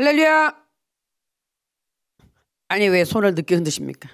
할렐루야. 아니 왜 손을 늦게 흔드십니까?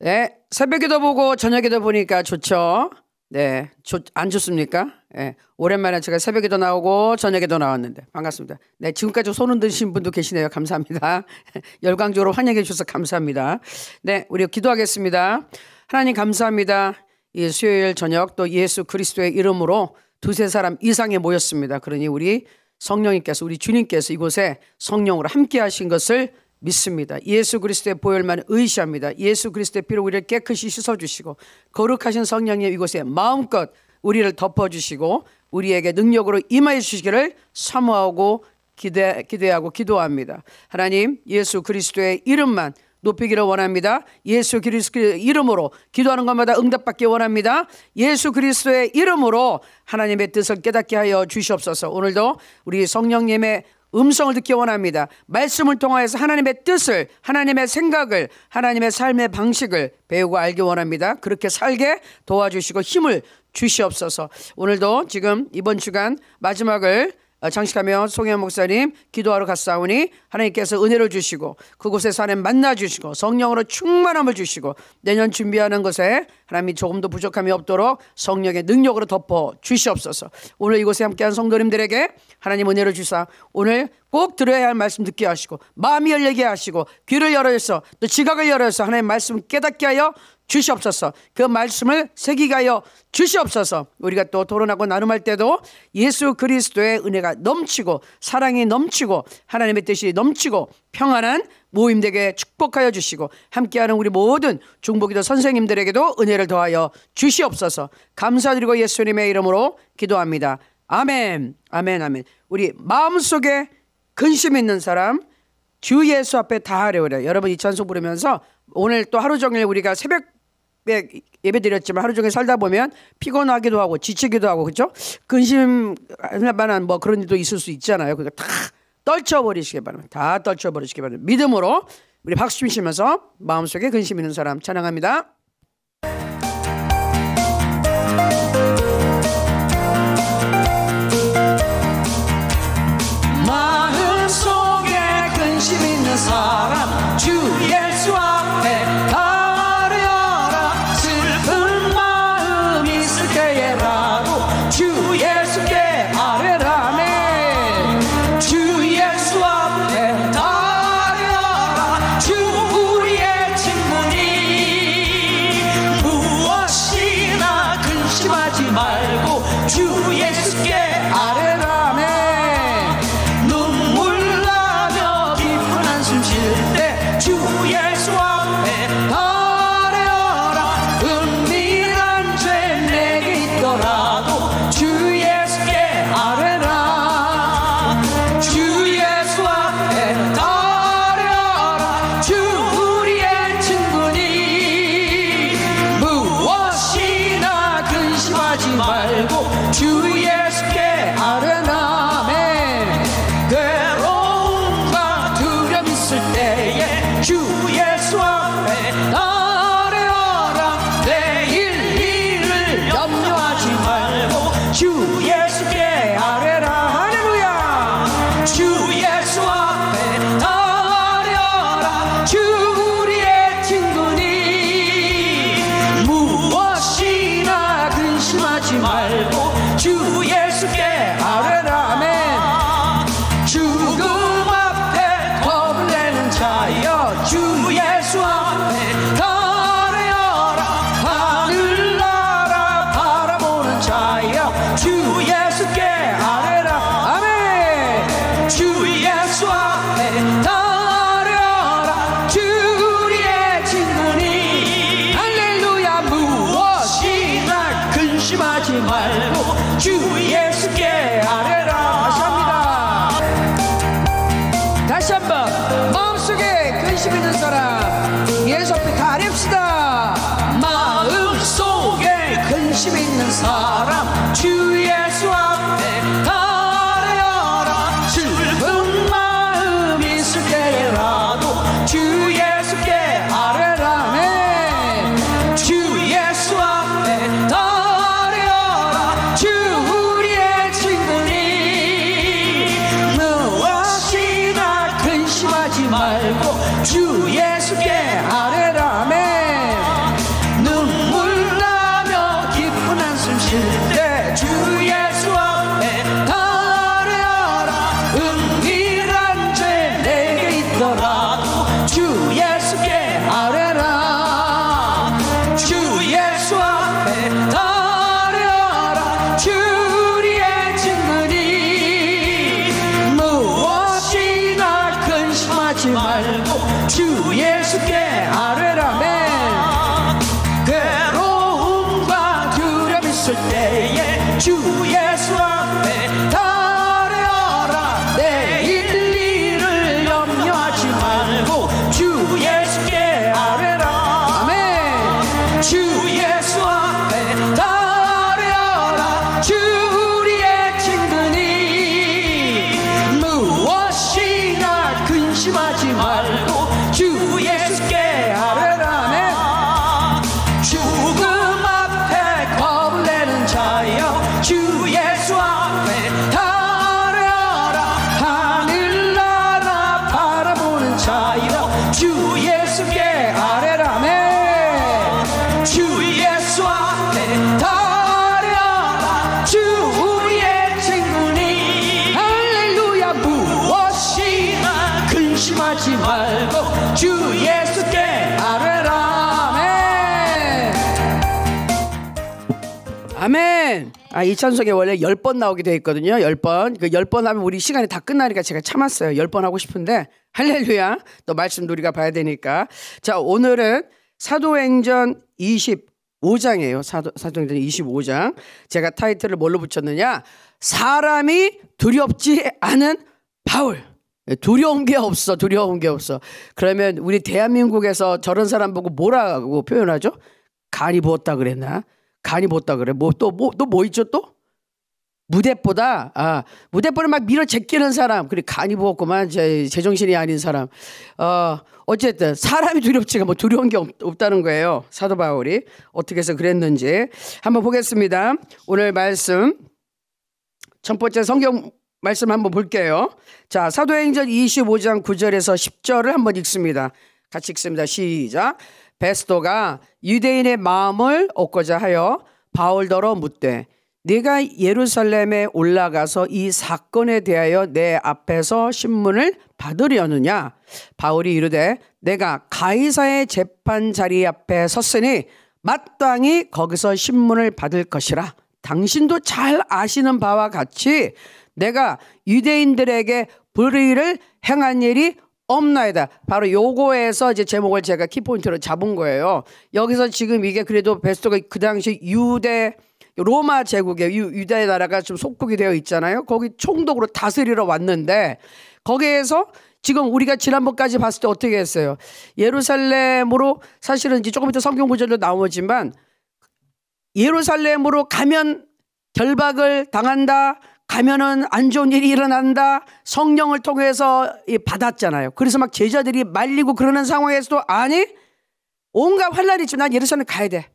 네, 새벽에도 보고 저녁에도 보니까 좋죠. 네, 좋, 안 좋습니까? 네, 오랜만에 제가 새벽에도 나오고 저녁에도 나왔는데 반갑습니다. 네, 지금까지 손 흔드신 분도 계시네요. 감사합니다. 열광적으로 환영해 주셔서 감사합니다. 네, 우리 기도하겠습니다. 하나님 감사합니다. 이 수요일 저녁 또 예수 그리스도의 이름으로 두세 사람 이상이 모였습니다. 그러니 우리 성령님께서 우리 주님께서 이곳에 성령으로 함께 하신 것을 믿습니다. 예수 그리스도의 보혈만 의시합니다. 예수 그리스도의 피로 우리를 깨끗이 씻어 주시고 거룩하신 성령님 이곳에 마음껏 우리를 덮어 주시고 우리에게 능력으로 임하여 주시기를 사모하고 기대 기대하고 기도합니다. 하나님 예수 그리스도의 이름만 높이기를 원합니다. 예수 그리스도의 이름으로 기도하는 것마다 응답받기 원합니다. 예수 그리스도의 이름으로 하나님의 뜻을 깨닫게 하여 주시옵소서. 오늘도 우리 성령님의 음성을 듣기 원합니다. 말씀을 통하여서 하나님의 뜻을, 하나님의 생각을, 하나님의 삶의 방식을 배우고 알기 원합니다. 그렇게 살게 도와주시고 힘을 주시옵소서. 오늘도 지금 이번 주간 마지막을 어, 장식하며 송현 목사님 기도하러 갔사오니 하나님께서 은혜를 주시고 그곳에서 하나님 만나 주시고 성령으로 충만함을 주시고 내년 준비하는 것에 하나님이 조금도 부족함이 없도록 성령의 능력으로 덮어 주시옵소서. 오늘 이곳에 함께한 성도님들에게 하나님 은혜를 주사 오늘 꼭 들어야 할 말씀 듣게 하시고 마음이 열리게 하시고 귀를 열어서 또 지각을 열어서 하나님 말씀 깨닫게 하여 주시옵소서. 그 말씀을 새기가여 주시옵소서. 우리가 또 토론하고 나눔할 때도 예수 그리스도의 은혜가 넘치고 사랑이 넘치고 하나님의 뜻이 넘치고 평안한 모임 되게 축복하여 주시고 함께하는 우리 모든 중보기도 선생님들에게도 은혜를 더하여 주시옵소서. 감사드리고 예수님의 이름으로 기도합니다. 아멘. 아멘. 아멘. 우리 마음속에 근심 있는 사람 주 예수 앞에 다하려그래요 여러분 이 찬송 부르면서 오늘 또 하루 종일 우리가 새벽 네, 예배 드렸지만 하루 종일 살다 보면 피곤하기도 하고 지치기도 하고 그죠? 근심할 만한 뭐 그런 일도 있을 수 있잖아요. 그러니까 다 떨쳐버리시기 바랍니다. 다 떨쳐버리시기 바랍니다. 믿음으로 우리 박수 치시면서 마음속에 근심 있는 사람 찬양합니다. 줍시다 마음속에 근심 있는 사람 주의 아, 이찬성에 원래 10번 나오게 돼 있거든요. 10번. 그 10번 하면 우리 시간이 다 끝나니까 제가 참았어요. 10번 하고 싶은데 할렐루야. 또 말씀 우리가 봐야 되니까. 자, 오늘은 사도행전 25장이에요. 사도, 사도행전 25장. 제가 타이틀을 뭘로 붙였느냐? 사람이 두렵지 않은 바울. 예, 두려운 게 없어. 두려운 게 없어. 그러면 우리 대한민국에서 저런 사람 보고 뭐라고 표현하죠? 간이 부었다 그랬나? 간이 못다 그래. 뭐 또 뭐 또뭐 뭐, 뭐, 뭐 있죠 또? 무대보다 아 무대보다 막 밀어 제끼는 사람 그리고 간이 부었구만 제 제정신이 아닌 사람 어 어쨌든 사람이 두렵지가 뭐 두려운 게 없, 다는 거예요 사도 바울이 어떻게 해서 그랬는지 한번 보겠습니다 오늘 말씀 첫 번째 성경 말씀 한번 볼게요 자 사도행전 25장 9절에서 10절을 한번 읽습니다 같이 읽습니다 시작 베스도가 유대인의 마음을 얻고자 하여 바울더러 묻되 네가 예루살렘에 올라가서 이 사건에 대하여 내 앞에서 신문을 받으려느냐 바울이 이르되 내가 가이사의 재판 자리 앞에 섰으니 마땅히 거기서 신문을 받을 것이라 당신도 잘 아시는 바와 같이 내가 유대인들에게 불의를 행한 일이 없나이다. 바로 요거에서 이제 제목을 제가 키포인트로 잡은 거예요. 여기서 지금 이게 그래도 베스트가그 당시 유대 로마 제국의 유, 대 나라가 좀 속국이 되어 있잖아요. 거기 총독으로 다스리러 왔는데 거기에서 지금 우리가 지난번까지 봤을 때 어떻게 했어요? 예루살렘으로 사실은 이제 조금 이따 성경 구절로 나오지만 예루살렘으로 가면 결박을 당한다. 가면은 안 좋은 일이 일어난다. 성령을 통해서 받았잖아요. 그래서 막 제자들이 말리고 그러는 상황에서도 아니 온갖 환란이 있지만 난 예루살렘 가야 돼.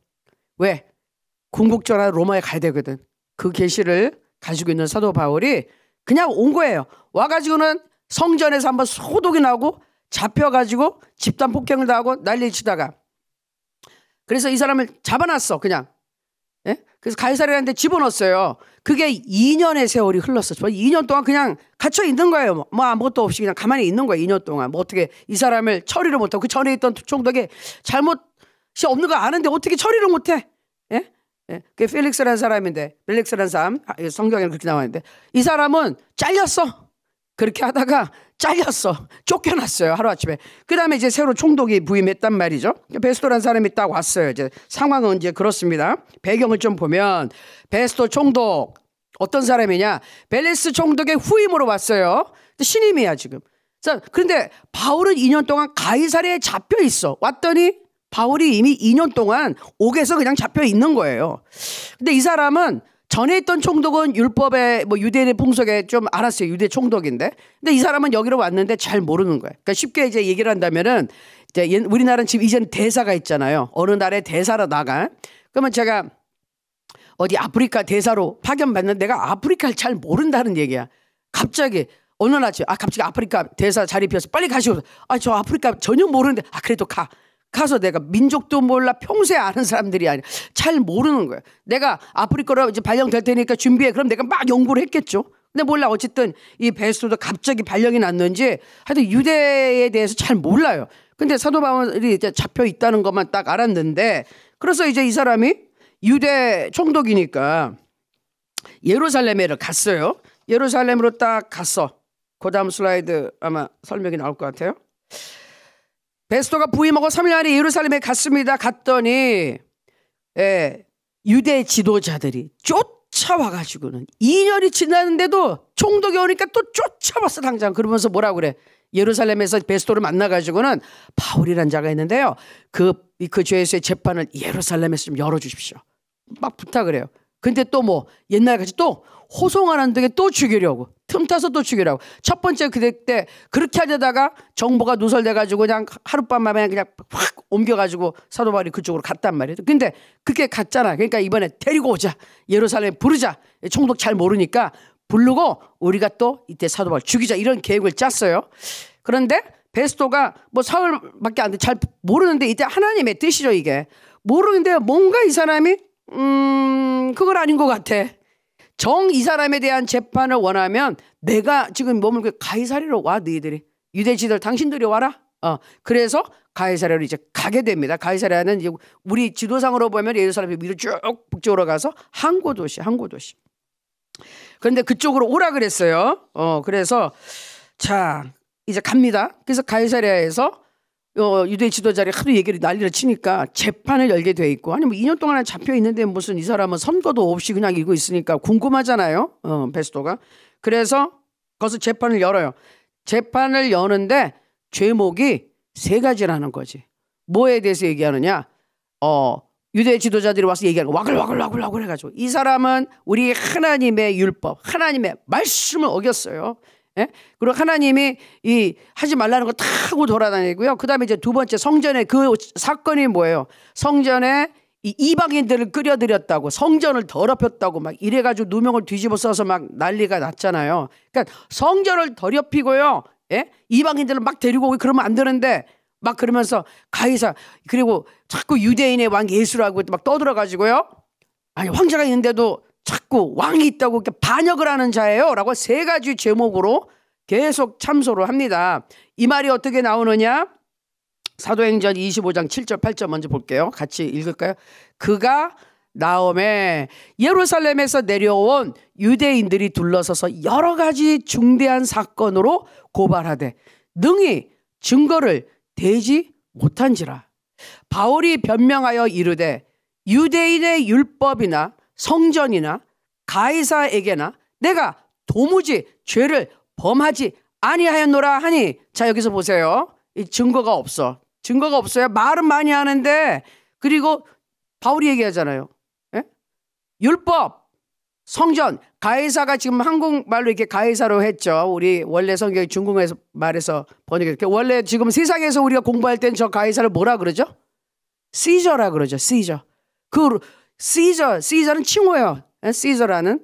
왜? 궁극적으로 로마에 가야 되거든. 그 계시를 가지고 있는 사도 바울이 그냥 온 거예요. 와가지고는 성전에서 한번 소독이 나고 잡혀가지고 집단 폭행을 당하고 난리치다가 그래서 이 사람을 잡아놨어 그냥. 예? 그래서 가이사리라는데 집어넣었어요. 그게 2년의 세월이 흘렀었죠. 2년 뭐 동안 그냥 갇혀 있는 거예요. 뭐, 뭐, 아무것도 없이 그냥 가만히 있는 거예요. 2년 동안. 뭐 어떻게 이 사람을 처리를 못하고 그 전에 있던 총독에 잘못이 없는 거 아는데 어떻게 처리를 못해? 예? 예? 그게 필릭스라는 사람인데, 필릭스라는 사람, 아, 성경에 그렇게 나와 있는데, 이 사람은 잘렸어. 그렇게 하다가 잘렸어. 쫓겨났어요. 하루아침에. 그 다음에 이제 새로 총독이 부임했단 말이죠. 베스토란 사람이 딱 왔어요. 이제 상황은 이제 그렇습니다. 배경을 좀 보면 베스토 총독 어떤 사람이냐. 벨레스 총독의 후임으로 왔어요. 신임이야, 지금. 자, 그런데 바울은 2년 동안 가이사리에 잡혀 있어. 왔더니 바울이 이미 2년 동안 옥에서 그냥 잡혀 있는 거예요. 근데 이 사람은 전에 있던 총독은 율법에 뭐 유대인의 풍속에 좀 알았어요. 유대 총독인데. 근데 이 사람은 여기로 왔는데 잘 모르는 거예요. 그러니까 쉽게 이제 얘기를 한다면은 이제 우리나라는 지금 이젠 대사가 있잖아요. 어느 날에 대사로 나가. 그러면 제가 어디 아프리카 대사로 파견받는데 내가 아프리카를 잘 모른다는 얘기야. 갑자기 어느 날 아침 아 갑자기 아프리카 대사 자리 비어서 빨리 가시오. 아 저 아프리카 전혀 모르는데 아 그래도 가. 가서 내가 민족도 몰라 평소에 아는 사람들이 아니라 잘 모르는 거예요. 내가 아프리카로 이제 발령될 테니까 준비해. 그럼 내가 막 연구를 했겠죠. 근데 몰라 어쨌든 이 베스토도 갑자기 발령이 났는지 하여튼 유대에 대해서 잘 몰라요. 근데 사도 바울이 이제 잡혀 있다는 것만 딱 알았는데 그래서 이제 이 사람이 유대 총독이니까 예루살렘에를 갔어요. 예루살렘으로 딱 갔어. 그 다음 슬라이드 아마 설명이 나올 것 같아요. 베스도가 부임하고 3일 안에 예루살렘에 갔습니다. 갔더니 예, 유대 지도자들이 쫓아와가지고는 2년이 지났는데도 총독이 오니까 또 쫓아왔어 당장 그러면서 뭐라 그래 예루살렘에서 베스도를 만나가지고는 바울이라는 자가 있는데요 그그 그 죄에서의 재판을 예루살렘에서 좀 열어주십시오 막 부탁을 해요 근데 또 뭐 옛날같이 또 뭐, 호송하는 등에 또 죽이려고 틈타서 또 죽이려고 첫 번째 그때 그렇게 하려다가 정보가 누설돼가지고 그냥 하룻밤만에 그냥 확 옮겨가지고 사도바울이 그쪽으로 갔단 말이에요. 근데 그게 갔잖아. 그러니까 이번에 데리고 오자 예루살렘 부르자 총독 잘 모르니까 부르고 우리가 또 이때 사도바울 죽이자 이런 계획을 짰어요. 그런데 베스토가 뭐 사흘밖에 안 돼 잘 모르는데 이때 하나님의 뜻이죠 이게 모르는데 뭔가 이 사람이 음 그건 아닌 것 같아. 정이 사람에 대한 재판을 원하면 내가 지금 머물고 그 가이사리로 와 너희들이 유대지들 당신들이 와라. 어 그래서 가이사리로 이제 가게 됩니다. 가이사리는 이제 우리 지도상으로 보면 예루살렘이 위로 쭉 북쪽으로 가서 항구 도시, 항구 도시. 그런데 그쪽으로 오라 그랬어요. 어 그래서 자 이제 갑니다. 그래서 가이사리아에서 어, 유대 지도자들이 하도 얘기를 난리를 치니까 재판을 열게 돼 있고 아니 뭐 2년 동안 잡혀 있는데 무슨 이 사람은 선거도 없이 그냥 이고 있으니까 궁금하잖아요. 어, 베스토가. 그래서 거기서 재판을 열어요. 재판을 여는데 죄목이 세 가지라는 거지. 뭐에 대해서 얘기하느냐? 어, 유대 지도자들이 와서 얘기하는 거 와글와글와글와글 해가지고 이 사람은 우리 하나님의 율법, 하나님의 말씀을 어겼어요. 예? 그리고 하나님이 이 하지 말라는 거다 하고 돌아다니고요. 그 다음에 이제 두 번째 성전의 그 사건이 뭐예요? 성전에 이방인들을 이 끌여들였다고 성전을 더럽혔다고 막 이래가지고 누명을 뒤집어 써서 막 난리가 났잖아요. 그러니까 성전을 더럽히고요. 예? 이방인들을 막 데리고 오고 그러면 안 되는데 막 그러면서 가이사 그리고 자꾸 유대인의 왕 예수라고 막 떠들어가지고요. 아니 황제가 있는데도 있고 왕이 있다고 이렇게 반역을 하는 자예요. 라고 세 가지 제목으로 계속 참소를 합니다. 이 말이 어떻게 나오느냐? 사도행전 25장 7절 8절 먼저 볼게요. 같이 읽을까요? 그가 나음에 예루살렘에서 내려온 유대인들이 둘러서서 여러 가지 중대한 사건으로 고발하되 능히 증거를 대지 못한지라 바울이 변명하여 이르되 유대인의 율법이나 성전이나 가이사에게나 내가 도무지 죄를 범하지 아니하였노라 하니 자 여기서 보세요. 이 증거가 없어. 증거가 없어요. 말은 많이 하는데 그리고 바울이 얘기하잖아요. 예? 율법, 성전, 가이사가 지금 한국말로 이렇게 가이사로 했죠. 우리 원래 성경이 중국에서 말해서 번역해. 원래 지금 세상에서 우리가 공부할 땐 저 가이사를 뭐라 그러죠? 시저라 그러죠. 시저. 그 시저, 시저는 칭호예요. 시저라는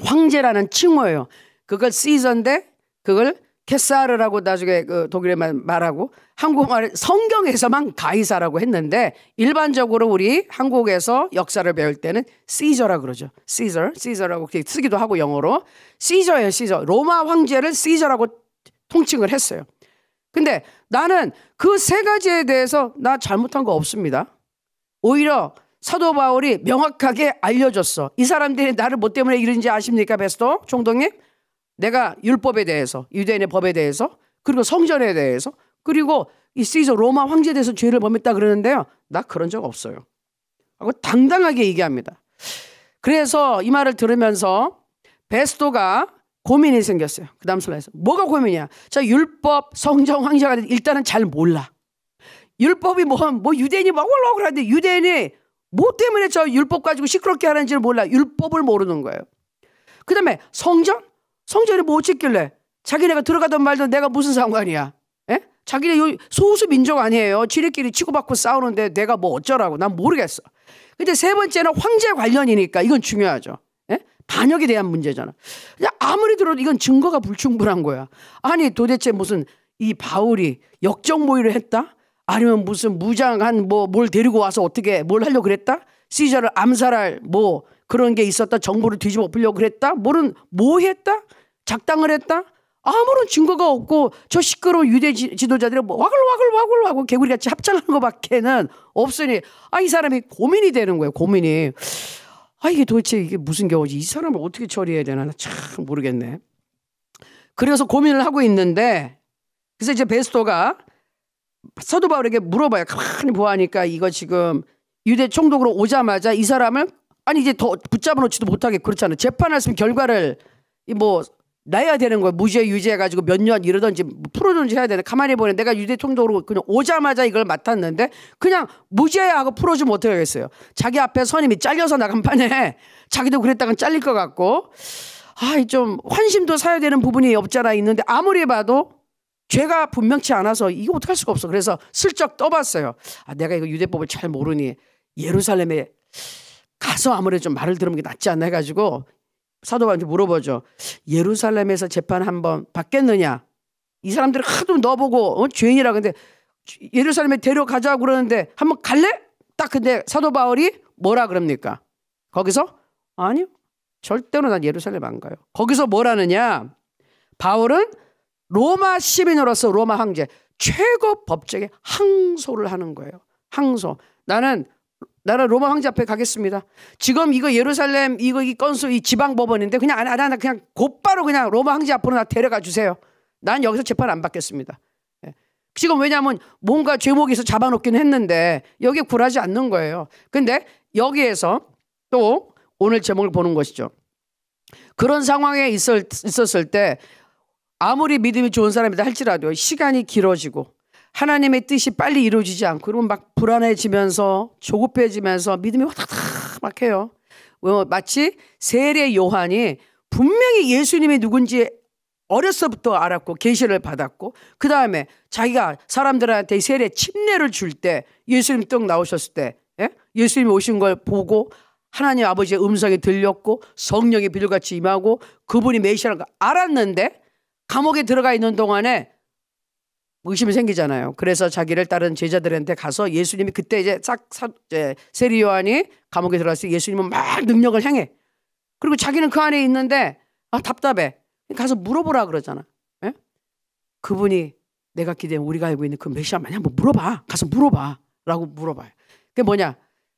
황제라는 칭호예요. 그걸 시저인데 그걸 캐사르라고 나중에 그 독일에 말하고 한국말 성경에서만 가이사라고 했는데 일반적으로 우리 한국에서 역사를 배울 때는 시저라 그러죠. 시저, 시저라고 쓰기도 하고 영어로 시저예요, 시저. 로마 황제를 시저라고 통칭을 했어요. 근데 나는 그 세 가지에 대해서 나 잘못한 거 없습니다. 오히려 사도 바울이 명확하게 알려줬어. 이 사람들이 나를 뭐 때문에 이런지 아십니까, 베스토 총독님? 내가 율법에 대해서, 유대인의 법에 대해서, 그리고 성전에 대해서, 그리고 이 시저 로마 황제에 대해서 죄를 범했다 그러는데요. 나 그런 적 없어요. 하고 당당하게 얘기합니다. 그래서 이 말을 들으면서 베스토가 고민이 생겼어요. 그 다음 슬라이드. 뭐가 고민이야? 자, 율법, 성전 황제가 일단은 잘 몰라. 율법이 뭐, 뭐 유대인이 막 올라오고 그러는데 유대인이 뭐 때문에 저 율법 가지고 시끄럽게 하는지를 몰라. 율법을 모르는 거예요. 그 다음에 성전? 성전이 뭐찍길래 자기네가 들어가던 말든 내가 무슨 상관이야? 에? 예? 자기네 소수 민족 아니에요. 지네끼리 치고받고 싸우는데 내가 뭐 어쩌라고. 난 모르겠어. 근데 세 번째는 황제 관련이니까 이건 중요하죠. 에? 예? 반역에 대한 문제잖아. 아무리 들어도 이건 증거가 불충분한 거야. 아니 도대체 무슨 이 바울이 역정 모의를 했다? 아니면 무슨 무장한 뭐 뭘 데리고 와서 어떻게 뭘 하려고 그랬다? 시저를 암살할 뭐 그런 게 있었다. 정보를 뒤집어 엎으려고 그랬다. 뭐는 뭐 했다? 작당을 했다? 아무런 증거가 없고 저 시끄러운 유대 지, 도자들이뭐 와글와글와글와글 개구리같이 합창하는 것밖에는 없으니 아 이 사람이 고민이 되는 거예요. 고민이. 아 이게 도대체 이게 무슨 경우지이 사람을 어떻게 처리해야 되나 참 모르겠네. 그래서 고민을 하고 있는데 그래서 이제 베스토가 서두 바울에게 물어봐요. 가만히 보아하니까 이거 지금 유대 총독으로 오자마자 이 사람을 아니 이제 더 붙잡아 놓지도 못하게 그렇잖아요. 재판할 수 있는 결과를 뭐 나야 되는 거야 무죄 유죄 해 가지고 몇 년 이러든지 풀어든지 해야 되는데 가만히 보니 내가 유대 총독으로 그냥 오자마자 이걸 맡았는데 그냥 무죄 하고 풀어주면 어떻게 하겠어요. 자기 앞에 선임이 잘려서 나간 판에 자기도 그랬다간 잘릴 것 같고 아좀 이 환심도 사야 되는 부분이 없잖아 있는데 아무리 봐도 죄가 분명치 않아서 이거 어떻게 할 수가 없어. 그래서 슬쩍 떠봤어요. 아, 내가 이거 유대법을 잘 모르니 예루살렘에 가서 아무래도 좀 말을 들으면 낫지 않나 해가지고 사도한테 바 물어보죠. 예루살렘에서 재판 한번 받겠느냐? 이 사람들을 하도 넣어보고 어? 죄인이라 근데 예루살렘에 데려가자고 그러는데 한 번 갈래? 딱 근데 사도 바울이 뭐라 그럽니까? 거기서 아니요 절대로 난 예루살렘 안 가요. 거기서 뭐라느냐? 바울은 로마 시민으로서 로마 황제 최고 법제에 항소를 하는 거예요. 항소. 나는 나는 로마 황제 앞에 가겠습니다. 지금 이거 예루살렘 이거 이 건수 이 지방 법원인데 그냥 안 하나 그냥 곧바로 그냥 로마 황제 앞으로 나 데려가 주세요. 난 여기서 재판 안 받겠습니다. 예. 지금 왜냐하면 뭔가 죄목이 있 잡아놓긴 했는데 여기 굴하지 않는 거예요. 근데 여기에서 또 오늘 제목을 보는 것이죠. 그런 상황에 있었을 때 아무리 믿음이 좋은 사람이다 할지라도 시간이 길어지고 하나님의 뜻이 빨리 이루어지지 않고 그러면 막 불안해지면서 조급해지면서 믿음이 확탁탁 막해요 뭐 마치 세례 요한이 분명히 예수님이 누군지 어렸서부터 알았고 계시를 받았고 그 다음에 자기가 사람들한테 세례 침례를 줄 때 예수님 떡 나오셨을 때 예? 수님이 오신 걸 보고 하나님 아버지의 음성이 들렸고 성령의비 빌같이 임하고 그분이 메시아라는 걸 알았는데 감옥에 들어가 있는 동안에 의심이 생기잖아요. 그래서 자기를 따른 제자들한테 가서 예수님이 그때 이제 싹 세리 요한이 감옥에 들어갔을 때 예수님은 막 능력을 향해 그리고 자기는 그 안에 있는데 아 답답해. 가서 물어보라 그러잖아. 예? 그분이 내가 기대한 우리가 알고 있는 그 메시아 마냥 한번 물어봐. 가서 물어봐라고 물어봐요. 그게 뭐냐?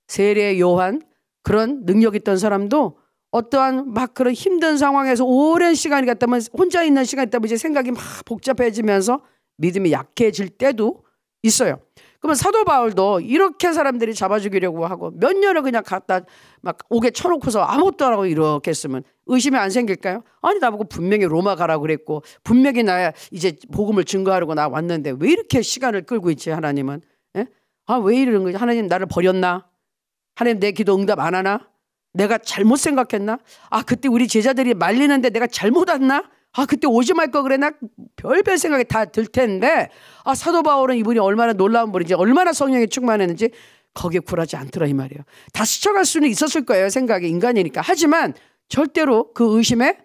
세례 요한 그런 능력 있던 사람도 어떠한 막 그런 힘든 상황에서 오랜 시간이 갔다면 혼자 있는 시간이 있다면 이제 생각이 막 복잡해지면서 믿음이 약해질 때도 있어요. 그러면 사도 바울도 이렇게 사람들이 잡아 죽이려고 하고 몇 년을 그냥 갖다 막 옥에 쳐놓고서 아무것도 안 하고 이렇게 했으면 의심이 안 생길까요? 아니 나보고 분명히 로마 가라고 그랬고 분명히 나 이제 복음을 증거하려고 나 왔는데 왜 이렇게 시간을 끌고 있지 하나님은? 예? 아왜 이러는 거지? 하나님 나를 버렸나? 하나님 내 기도 응답 안 하나? 내가 잘못 생각했나? 아, 그때 우리 제자들이 말리는데 내가 잘못 왔나? 아, 그때 오지 말걸 그랬나? 별별 생각이 다 들 텐데, 아, 사도 바울은 이분이 얼마나 놀라운 분인지, 얼마나 성령에 충만했는지, 거기에 굴하지 않더라, 이 말이에요. 다 스쳐갈 수는 있었을 거예요, 생각이. 인간이니까. 하지만, 절대로 그 의심에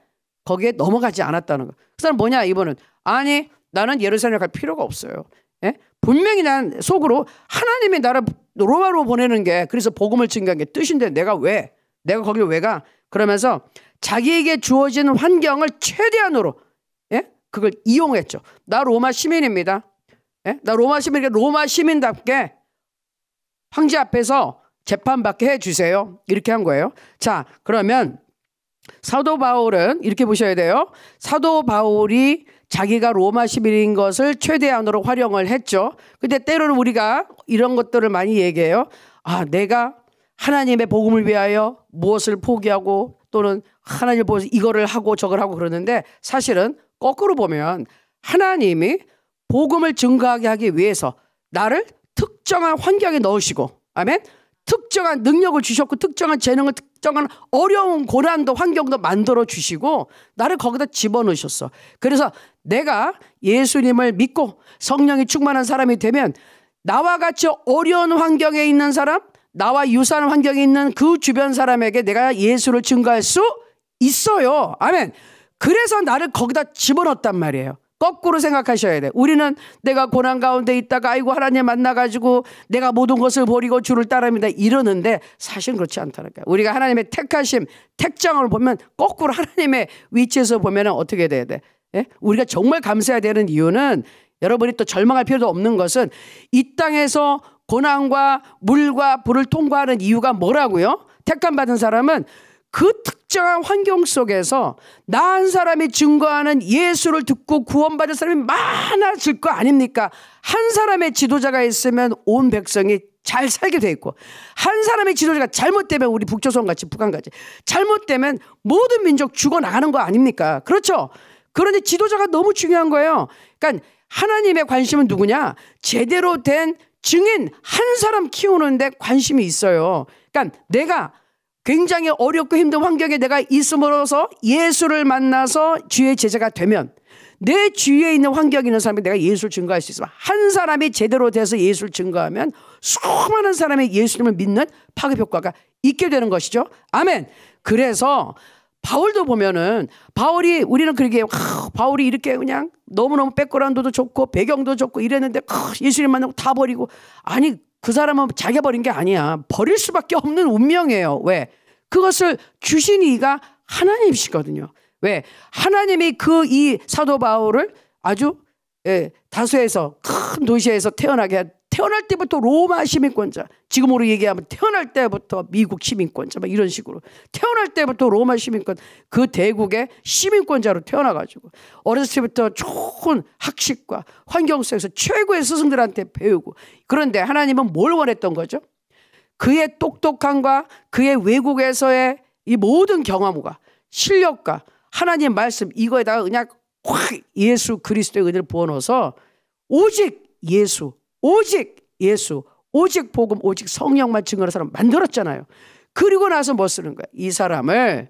거기에 넘어가지 않았다는 거. 그 사람 뭐냐, 이분은 아니, 나는 예루살렘에 갈 필요가 없어요. 예? 분명히 난 속으로 하나님이 나라 로마로 보내는 게, 그래서 복음을 증가한 게 뜻인데, 내가 왜? 내가 거길 왜 가? 그러면서 자기에게 주어진 환경을 최대한으로 예? 그걸 이용했죠. 나 로마 시민입니다. 예? 나 로마 시민 로마 시민답게 황제 앞에서 재판받게 해주세요. 이렇게 한 거예요. 자, 그러면 사도 바울은 이렇게 보셔야 돼요. 사도 바울이 자기가 로마 시민인 것을 최대한으로 활용을 했죠. 근데 때로는 우리가 이런 것들을 많이 얘기해요. 아, 내가 하나님의 복음을 위하여 무엇을 포기하고 또는 하나님을 보면서 이거를 하고 저걸 하고 그러는데 사실은 거꾸로 보면 하나님이 복음을 증가하게 하기 위해서 나를 특정한 환경에 넣으시고 아멘 특정한 능력을 주셨고 특정한 재능을 특정한 어려운 고난도 환경도 만들어 주시고 나를 거기다 집어넣으셨어. 그래서 내가 예수님을 믿고 성령이 충만한 사람이 되면 나와 같이 어려운 환경에 있는 사람 나와 유사한 환경에 있는 그 주변 사람에게 내가 예수를 증거할 수 있어요. 아멘. 그래서 나를 거기다 집어넣었단 말이에요. 거꾸로 생각하셔야 돼. 우리는 내가 고난 가운데 있다가 아이고 하나님 만나가지고 내가 모든 것을 버리고 주를 따릅니다 이러는데 사실 그렇지 않다는 거야. 우리가 하나님의 택하심, 택장을 보면 거꾸로 하나님의 위치에서 보면 어떻게 돼야 돼? 예? 우리가 정말 감사해야 되는 이유는 여러분이 또 절망할 필요도 없는 것은 이 땅에서 고난과 물과 불을 통과하는 이유가 뭐라고요? 택감 받은 사람은 그 특정한 환경 속에서 나 한 사람이 증거하는 예수를 듣고 구원받을 사람이 많아질 거 아닙니까? 한 사람의 지도자가 있으면 온 백성이 잘 살게 돼 있고 한 사람의 지도자가 잘못되면 우리 북조선 같이 북한 같이 잘못되면 모든 민족 죽어 나가는 거 아닙니까? 그렇죠? 그런데 지도자가 너무 중요한 거예요. 그러니까 하나님의 관심은 누구냐? 제대로 된 증인 한 사람 키우는데 관심이 있어요. 그러니까 내가 굉장히 어렵고 힘든 환경에 내가 있음으로써 예수를 만나서 주의 제자가 되면 내 주위에 있는 환경에 있는 사람이 내가 예수를 증거할 수 있으면 한 사람이 제대로 돼서 예수를 증거하면 수많은 사람이 예수님을 믿는 파급 효과가 있게 되는 것이죠. 아멘. 그래서 바울도 보면은 바울이 우리는 그렇게 아, 바울이 이렇게 그냥 너무너무 백그라운드도 좋고 배경도 좋고 이랬는데 아, 예수님 만나고 다 버리고 아니 그 사람은 자기가 버린 게 아니야. 버릴 수밖에 없는 운명이에요. 왜? 그것을 주신 이가 하나님이시거든요. 왜? 하나님이 그 이 사도 바울을 아주 예, 다수에서 큰 도시에서 태어나게 태어날 때부터 로마 시민권자, 지금으로 얘기하면 태어날 때부터 미국 시민권자, 막 이런 식으로. 태어날 때부터 로마 시민권, 그 대국의 시민권자로 태어나가지고 어렸을 때부터 좋은 학식과 환경 속에서 최고의 스승들한테 배우고 그런데 하나님은 뭘 원했던 거죠? 그의 똑똑함과 그의 외국에서의 이 모든 경험과 실력과 하나님 말씀 이거에다가 그냥 확 예수 그리스도의 은혜를 부어넣어서 오직 예수 오직 예수, 오직 복음, 오직 성령만 증언하는 사람 만들었잖아요. 그리고 나서 뭐 쓰는 거야? 이 사람을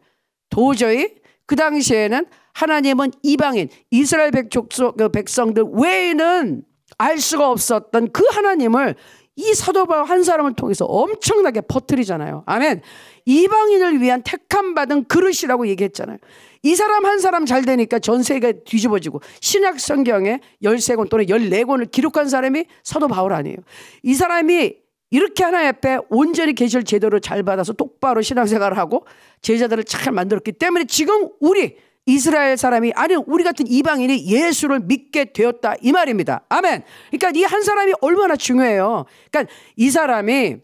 도저히 그 당시에는 하나님은 이방인, 이스라엘 그 백성들 외에는 알 수가 없었던 그 하나님을 이 사도 바한 사람을 통해서 엄청나게 퍼뜨리잖아요. 아멘. 이방인을 위한 택함 받은 그릇이라고 얘기했잖아요. 이 사람 한 사람 잘 되니까 전세가 계 뒤집어지고 신약 성경에 13권 또는 14권을 기록한 사람이 사도 바울 아니에요. 이 사람이 이렇게 하나님 앞에 온전히 계절 제대로 잘 받아서 똑바로 신앙생활을 하고 제자들을 잘 만들었기 때문에 지금 우리 이스라엘 사람이 아니 우리 같은 이방인이 예수를 믿게 되었다 이 말입니다. 아멘. 그러니까 이 한 사람이 얼마나 중요해요. 그러니까 이 사람이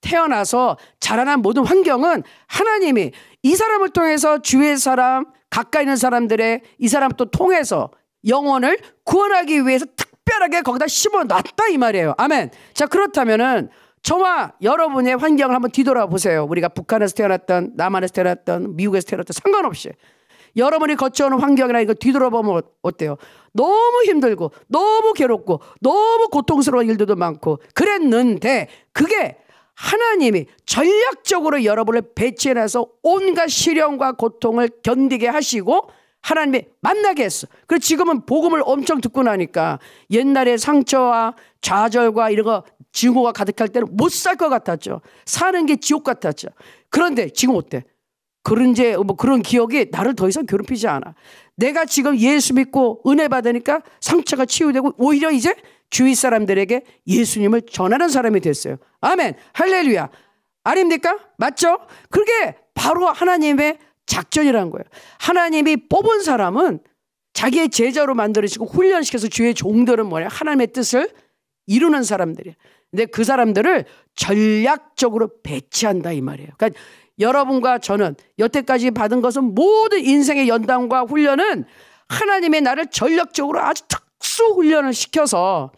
태어나서 자라난 모든 환경은 하나님이 이 사람을 통해서 주위의 사람, 가까이 있는 사람들의 이 사람 또 통해서 영혼을 구원하기 위해서 특별하게 거기다 심어 놨다 이 말이에요. 아멘. 자, 그렇다면은 저와 여러분의 환경을 한번 뒤돌아보세요. 우리가 북한에서 태어났던, 남한에서 태어났던, 미국에서 태어났던 상관없이 여러분이 거쳐오는 환경이나 이거 뒤돌아보면 어, 어때요? 너무 힘들고, 너무 괴롭고, 너무 고통스러운 일들도 많고, 그랬는데, 그게 하나님이 전략적으로 여러분을 배치해놔서 온갖 시련과 고통을 견디게 하시고 하나님이 만나게 했어. 그리고 지금은 복음을 엄청 듣고 나니까 옛날에 상처와 좌절과 이런 거 증오가 가득할 때는 못 살 것 같았죠. 사는 게 지옥 같았죠. 그런데 지금 어때? 그런 제뭐 그런 기억이 나를 더 이상 괴롭히지 않아. 내가 지금 예수 믿고 은혜 받으니까 상처가 치유되고 오히려 이제 주위 사람들에게 예수님을 전하는 사람이 됐어요. 아멘. 할렐루야. 아닙니까? 맞죠? 그게 바로 하나님의 작전이라는 거예요. 하나님이 뽑은 사람은 자기의 제자로 만들어지고 훈련시켜서 주의 종들은 뭐냐? 하나님의 뜻을 이루는 사람들이에요. 근데 그 사람들을 전략적으로 배치한다 이 말이에요. 그러니까 여러분과 저는 여태까지 받은 것은 모든 인생의 연단과 훈련은 하나님의 나를 전략적으로 아주 특 특수 훈련을 시켜서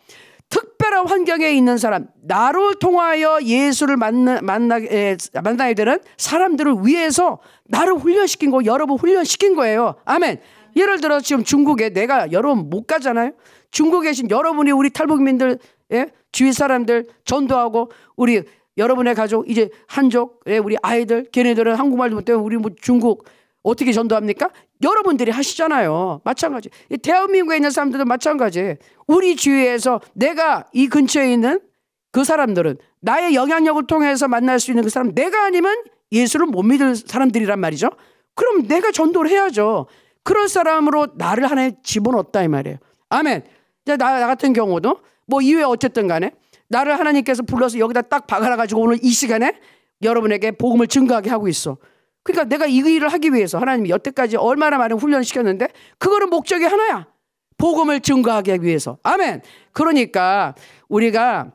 특별한 환경에 있는 사람, 나를 통하여 예수를 만나, 만나, 에, 만나야 되는 사람들을 위해서 나를 훈련시킨 거, 여러분 훈련시킨 거예요. 아멘. 예를 들어 지금 중국에 내가 여러분 못 가잖아요. 중국에 계신 여러분이 우리 탈북민들, 예? 주위 사람들 전도하고 우리 여러분의 가족, 이제 한족, 의 우리 아이들, 걔네들은 한국말도 못해요. 우리 뭐 중국 어떻게 전도합니까? 여러분들이 하시잖아요. 마찬가지. 대한민국에 있는 사람들도 마찬가지. 우리 주위에서 내가 이 근처에 있는 그 사람들은 나의 영향력을 통해서 만날 수 있는 그 사람 내가 아니면 예수를 못 믿을 사람들이란 말이죠. 그럼 내가 전도를 해야죠. 그런 사람으로 나를 하나에 집어넣었다 이 말이에요. 아멘. 나, 나 같은 경우도 뭐 이외에 어쨌든 간에 나를 하나님께서 불러서 여기다 딱 박아놔가지고 오늘 이 시간에 여러분에게 복음을 증거하게 하고 있어. 그러니까 내가 이 일을 하기 위해서 하나님이 여태까지 얼마나 많은 훈련을 시켰는데 그거는 목적이 하나야. 복음을 증거하기 위해서. 아멘. 그러니까 우리가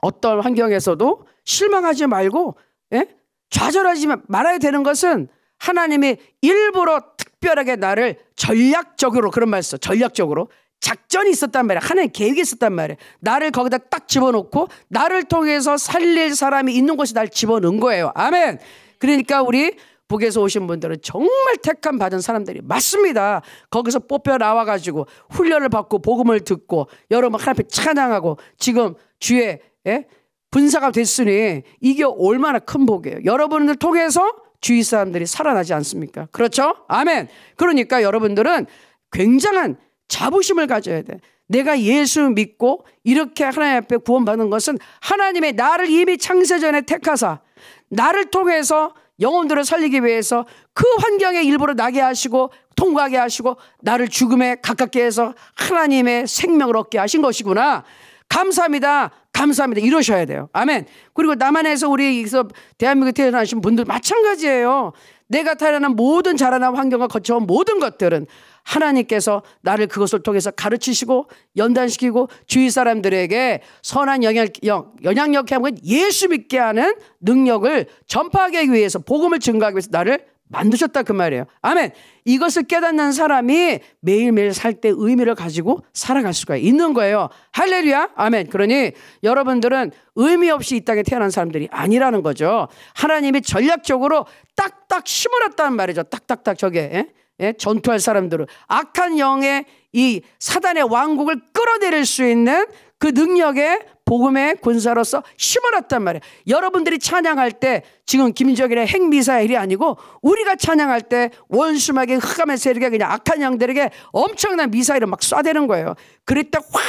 어떤 환경에서도 실망하지 말고 예? 좌절하지 말아야 되는 것은 하나님이 일부러 특별하게 나를 전략적으로 그런 말 써. 전략적으로 작전이 있었단 말이야. 하나의 계획이 있었단 말이야. 나를 거기다 딱 집어넣고 나를 통해서 살릴 사람이 있는 곳에 날 집어넣은 거예요. 아멘. 그러니까 우리 북에서 오신 분들은 정말 택함 받은 사람들이 맞습니다. 거기서 뽑혀 나와 가지고 훈련을 받고 복음을 듣고 여러분 하나님 앞에 찬양하고 지금 주의 예? 분사가 됐으니 이게 얼마나 큰 복이에요. 여러분을 통해서 주위 사람들이 살아나지 않습니까? 그렇죠? 아멘. 그러니까 여러분들은 굉장한 자부심을 가져야 돼. 내가 예수 믿고 이렇게 하나님 앞에 구원받는 것은 하나님의 나를 이미 창세전에 택하사 나를 통해서 영혼들을 살리기 위해서 그 환경에 일부러 나게 하시고 통과하게 하시고 나를 죽음에 가깝게 해서 하나님의 생명을 얻게 하신 것이구나. 감사합니다. 감사합니다. 이러셔야 돼요. 아멘. 그리고 남한에서 우리기서 대한민국에 태어나신 분들 마찬가지예요. 내가 태어난 모든 자라난 환경과 거쳐온 모든 것들은 하나님께서 나를 그것을 통해서 가르치시고 연단시키고 주위 사람들에게 선한 영향력, 영향력 해보건 예수 믿게 하는 능력을 전파하기 위해서 복음을 증가하기 위해서 나를 만드셨다 그 말이에요. 아멘. 이것을 깨닫는 사람이 매일매일 살 때 의미를 가지고 살아갈 수가 있는 거예요. 할렐루야. 아멘. 그러니 여러분들은 의미 없이 이 땅에 태어난 사람들이 아니라는 거죠. 하나님이 전략적으로 딱딱 심어놨다는 말이죠. 딱딱딱 저게. 예? 예? 전투할 사람들을 악한 영의 이 사단의 왕국을 끌어내릴 수 있는 그 능력의 복음의 군사로서 힘을 얻단 말이에요. 여러분들이 찬양할 때 지금 김정일의 핵미사일이 아니고 우리가 찬양할 때 원수막의 흑암의 세력에 그냥 악한 양들에게 엄청난 미사일을 막 쏴대는 거예요. 그랬다 확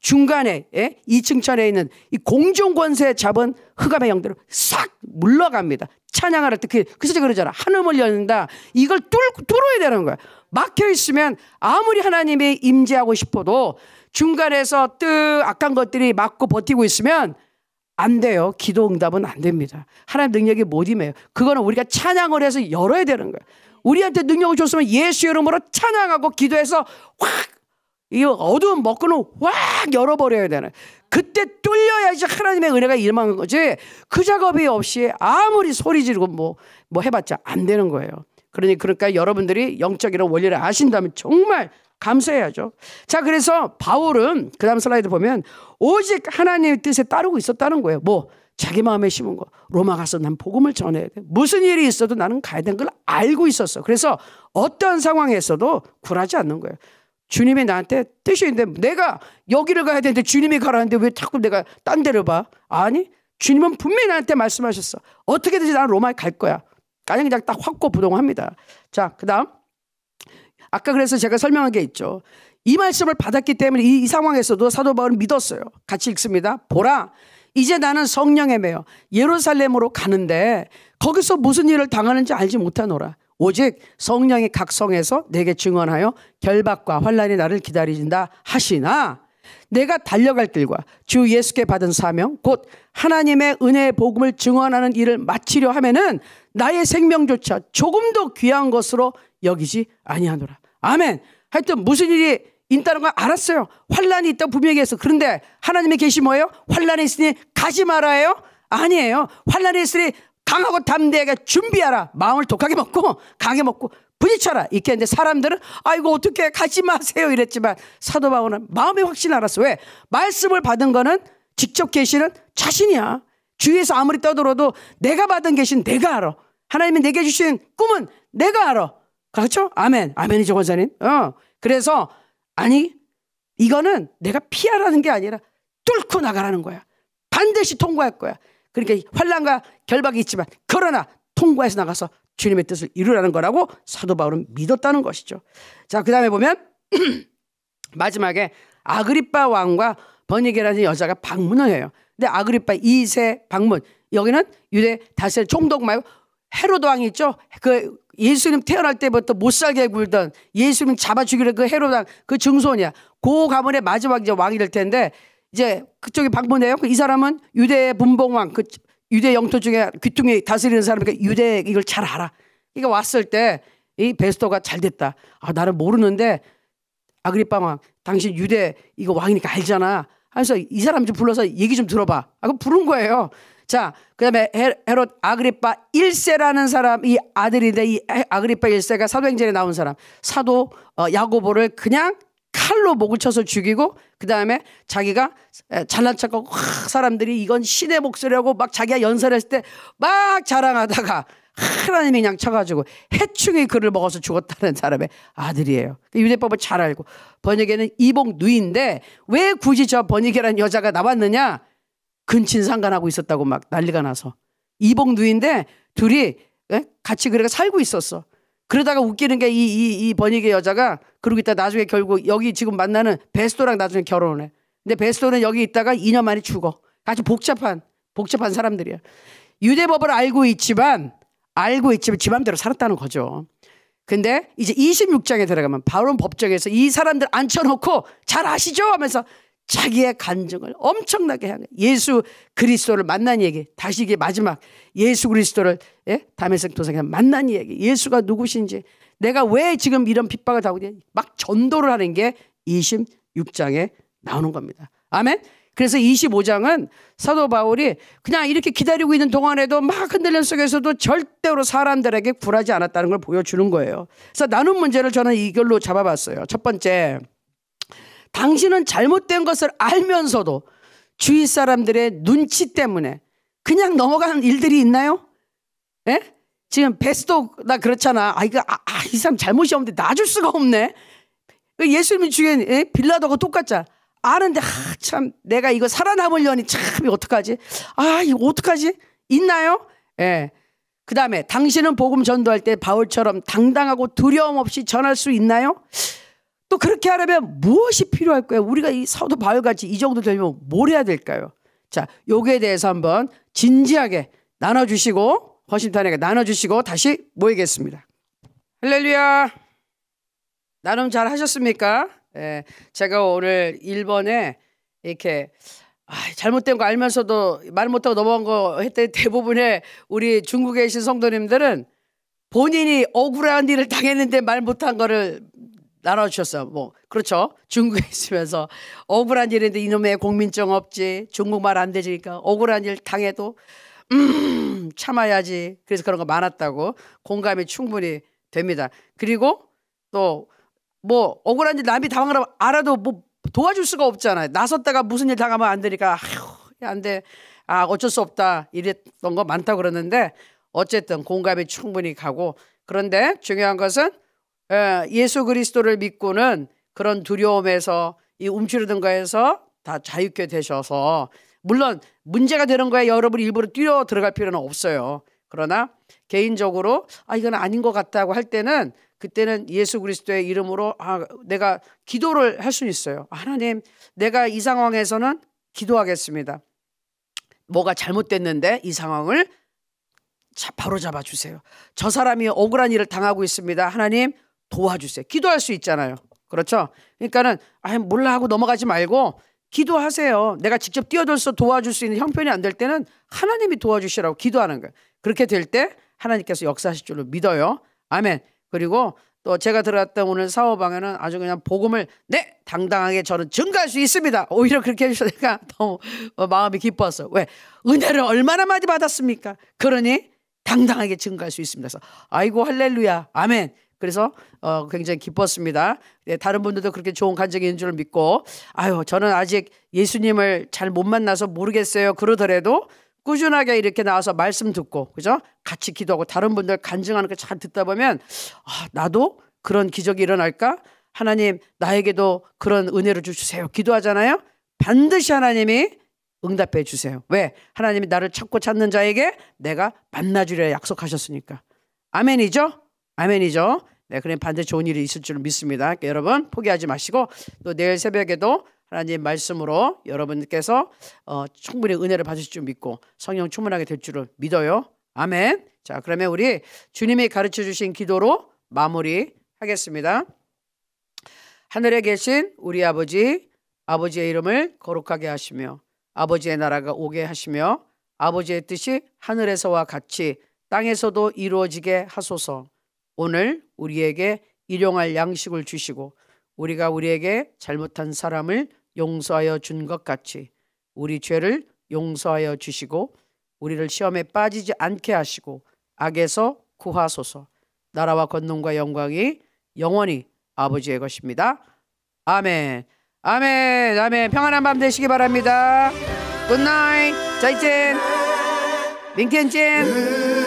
중간에 예? 2층 천에 있는 이 공중 권세 잡은 흑암의 영들은 싹 물러갑니다. 찬양하라 특히 그래서 제가 그러잖아. 하늘을 열린다. 이걸 뚫, 뚫어야 되는 거야. 막혀 있으면 아무리 하나님이 임재하고 싶어도 중간에서 뜨 악한 것들이 막고 버티고 있으면 안 돼요. 기도 응답은 안 됩니다. 하나님 능력이 못 임해요. 그거는 우리가 찬양을 해서 열어야 되는 거예 우리한테 능력을 줬으면 예수 이름으로 찬양하고 기도해서 확이 어두운 먹구는 확 열어버려야 되는 그때 뚫려야지 하나님의 은혜가 일망는 거지 그 작업이 없이 아무리 소리 지르고 뭐, 뭐 해봤자 안 되는 거예요 그러니 그러니까 여러분들이 영적 이런 원리를 아신다면 정말 감사해야죠 자 그래서 바울은 그 다음 슬라이드 보면 오직 하나님의 뜻에 따르고 있었다는 거예요 뭐 자기 마음에 심은 거. 로마 가서 난 복음을 전해야 돼. 무슨 일이 있어도 나는 가야 되는 걸 알고 있었어. 그래서 어떤 상황에서도 굴하지 않는 거예요. 주님이 나한테 뜻이 있는데 내가 여기를 가야 되는데 주님이 가라는데 왜 자꾸 내가 딴 데를 봐? 아니 주님은 분명히 나한테 말씀하셨어. 어떻게든지 나는 로마에 갈 거야. 아니 그냥 딱 확고부동합니다. 자 그다음 아까 그래서 제가 설명한 게 있죠. 이 말씀을 받았기 때문에 이, 이 상황에서도 사도 바울은 믿었어요. 같이 읽습니다. 보라 이제 나는 성령에 매여 예루살렘으로 가는데 거기서 무슨 일을 당하는지 알지 못하노라. 오직 성령이 각성해서 내게 증언하여 결박과 환란이 나를 기다리신다 하시나 내가 달려갈 길과 주 예수께 받은 사명 곧 하나님의 은혜의 복음을 증언하는 일을 마치려 하면은 나의 생명조차 조금도 귀한 것으로 여기지 아니하노라. 아멘. 하여튼 무슨 일이 있다는 걸 알았어요. 환란이 있다 분명히 해서 그런데 하나님의 계시 뭐예요? 환란이 있으니 가지 말아요. 아니에요. 환란이 있으니 강하고 담대하게 준비하라. 마음을 독하게 먹고 강하게 먹고 부딪혀라. 이렇게 했는데 사람들은 아이고 어떻게 가지 마세요 이랬지만 사도 바울은 마음의 확신 알았어. 왜? 말씀을 받은 거는 직접 계시는 자신이야. 주위에서 아무리 떠들어도 내가 받은 계신 내가 알아. 하나님이 내게 주신 꿈은 내가 알아. 그렇죠? 아멘. 아멘이죠, 권사님. 어. 그래서 아니 이거는 내가 피하라는 게 아니라 뚫고 나가라는 거야. 반드시 통과할 거야. 그러니까 환란과 결박이 있지만 그러나 통과해서 나가서 주님의 뜻을 이루라는 거라고 사도 바울은 믿었다는 것이죠. 자, 그 다음에 보면 마지막에 아그리빠 왕과 버니게라는 여자가 방문을 해요. 근데 아그리빠 2세 방문. 여기는 유대 다스릴 총독 말고 헤로도 왕이 있죠. 그 예수님 태어날 때부터 못 살게 굴던 예수님 잡아 죽이려 그 헤로당 그 증손이야. 고 그 가문의 마지막 이제 왕이 될 텐데 이제 그쪽이 방문네요이 그 사람은 유대 분봉왕 그 유대 영토 중에 귀퉁이 다스리는 사람이니까 유대 이걸 잘 알아. 이러 그러니까 왔을 때 이 베스토가 잘 됐다. 아 나는 모르는데 아그리빠 왕 당신 유대 이거 왕이니까 알잖아. 그래서 이 사람 좀 불러서 얘기 좀 들어봐. 아 그럼 부른 거예요. 자, 그다음에 헤롯 아그리빠 1세라는 사람 이 아들인데 이아그리빠 1세가 사도행전에 나온 사람 사도 어, 야고보를 그냥 칼로 목을 쳐서 죽이고 그 다음에 자기가 잘난 척하고 사람들이 이건 신의 목소리라고 막 자기가 연설했을 때 막 자랑하다가 하나님이 그냥 쳐가지고 해충이 그를 먹어서 죽었다는 사람의 아들이에요. 그 유대법을 잘 알고 번역에는 이복 누인데 왜 굳이 저 번역이라는 여자가 나왔느냐? 근친 상간하고 있었다고 막 난리가 나서 이복 누인데 둘이 같이 그래가 살고 있었어. 그러다가 웃기는 게 이 이 이 번역의 여자가 그러고 있다 나중에 결국 여기 지금 만나는 베스토랑 나중에 결혼해. 을 근데 베스토는 여기 있다가 2년 만에 죽어. 아주 복잡한 복잡한 사람들이야. 유대법을 알고 있지만 알고 있지만 지 맘대로 살았다는 거죠. 근데 이제 26장에 들어가면 바로은 법정에서 이 사람들 앉혀놓고 잘 아시죠 하면서 자기의 간증을 엄청나게 한 예수 그리스도를 만난 얘기. 다시 이게 마지막 예수 그리스도를 예? 담에색 도상에 만난 얘기. 예수가 누구신지 내가 왜 지금 이런 핍박을 당하고 있냐. 막 전도를 하는 게 26장에 나오는 겁니다. 아멘. 그래서 25장은 사도 바울이 그냥 이렇게 기다리고 있는 동안에도 막 흔들림 속에서도 절대로 사람들에게 굴하지 않았다는 걸 보여주는 거예요. 그래서 나눔 문제를 저는 이걸로 잡아봤어요. 첫 번째, 당신은 잘못된 것을 알면서도 주위 사람들의 눈치 때문에 그냥 넘어가는 일들이 있나요? 예? 지금 베스도나 그렇잖아. 아, 이거, 아, 아, 이 사람 잘못이 없는데 놔줄 수가 없네. 그 예수님이 죽 예? 빌라도가 똑같잖아. 아는데, 아, 참, 내가 이거 살아남으려니 참, 어떡하지? 아, 이거 어떡하지? 있나요? 예. 그 다음에 당신은 복음 전도할 때 바울처럼 당당하고 두려움 없이 전할 수 있나요? 또 그렇게 하려면 무엇이 필요할 거예요? 우리가 이 사도 바울같이 이 정도 되면 뭘 해야 될까요? 자, 요기에 대해서 한번 진지하게 나눠주시고 허심탄회하게 나눠주시고 다시 모이겠습니다. 할렐루야. 나눔 잘 하셨습니까? 예, 제가 오늘 1번에 이렇게 아, 잘못된 거 알면서도 말 못하고 넘어간 거 했더니 대부분의 우리 중국에 계신 성도님들은 본인이 억울한 일을 당했는데 말 못한 거를 나눠주셨어요. 뭐, 그렇죠. 중국에 있으면서 억울한 일인데 이놈의 공민증 없지. 중국말 안 되니까 억울한 일 당해도, 음, 참아야지. 그래서 그런 거 많았다고 공감이 충분히 됩니다. 그리고 또, 뭐, 억울한 일 남이 당하면 알아도 뭐 도와줄 수가 없잖아요. 나섰다가 무슨 일 당하면 안 되니까, 아휴, 안 돼. 아, 어쩔 수 없다. 이랬던 거 많다고 그러는데, 어쨌든 공감이 충분히 가고, 그런데 중요한 것은 예, 예수 그리스도를 믿고는 그런 두려움에서 이 움츠러든가에서 다 자유케 되셔서 물론 문제가 되는 거에 여러분이 일부러 뛰어 들어갈 필요는 없어요. 그러나 개인적으로 아 이건 아닌 것 같다고 할 때는 그때는 예수 그리스도의 이름으로 아 내가 기도를 할 수 있어요. 아, 하나님 내가 이 상황에서는 기도하겠습니다. 뭐가 잘못됐는데 이 상황을 바로 잡아 주세요. 저 사람이 억울한 일을 당하고 있습니다. 하나님 도와주세요. 기도할 수 있잖아요. 그렇죠? 그러니까는 아 몰라 하고 넘어가지 말고 기도하세요. 내가 직접 뛰어들어서 도와줄 수 있는 형편이 안 될 때는 하나님이 도와주시라고 기도하는 거예요. 그렇게 될 때 하나님께서 역사하실 줄로 믿어요. 아멘. 그리고 또 제가 들어갔던 오늘 사호방에는 아주 그냥 복음을 네 당당하게 저는 증가할 수 있습니다. 오히려 그렇게 해주셔서 내가 너무 어, 마음이 기뻐서 왜 은혜를 얼마나 많이 받았습니까? 그러니 당당하게 증가할 수 있습니다. 그래서 아이고 할렐루야 아멘. 그래서 어, 굉장히 기뻤습니다. 네, 다른 분들도 그렇게 좋은 간증이 있는 줄 믿고 아유 저는 아직 예수님을 잘 못 만나서 모르겠어요. 그러더라도 꾸준하게 이렇게 나와서 말씀 듣고 그죠? 같이 기도하고 다른 분들 간증하는 걸 잘 듣다 보면 아, 나도 그런 기적이 일어날까? 하나님 나에게도 그런 은혜를 주세요. 기도하잖아요. 반드시 하나님이 응답해 주세요. 왜? 하나님이 나를 찾고 찾는 자에게 내가 만나주려 약속하셨으니까. 아멘이죠? 아멘이죠. 네, 그럼 반드 좋은 일이 있을 줄 믿습니다. 그러니까 여러분 포기하지 마시고 또 내일 새벽에도 하나님 말씀으로 여러분께서 어, 충분히 은혜를 받으실 줄 믿고 성령 충분하게 될 줄을 믿어요. 아멘. 자, 그러면 우리 주님이 가르쳐 주신 기도로 마무리하겠습니다. 하늘에 계신 우리 아버지, 아버지의 이름을 거룩하게 하시며 아버지의 나라가 오게 하시며 아버지의 뜻이 하늘에서와 같이 땅에서도 이루어지게 하소서. 오늘 우리에게 일용할 양식을 주시고 우리가 우리에게 잘못한 사람을 용서하여 준 것 같이 우리 죄를 용서하여 주시고 우리를 시험에 빠지지 않게 하시고 악에서 구하소서 나라와 권능과 영광이 영원히 아버지의 것입니다. 아멘 아멘 아멘 평안한 밤 되시기 바랍니다. 굿나잇 자이젠 민켄젠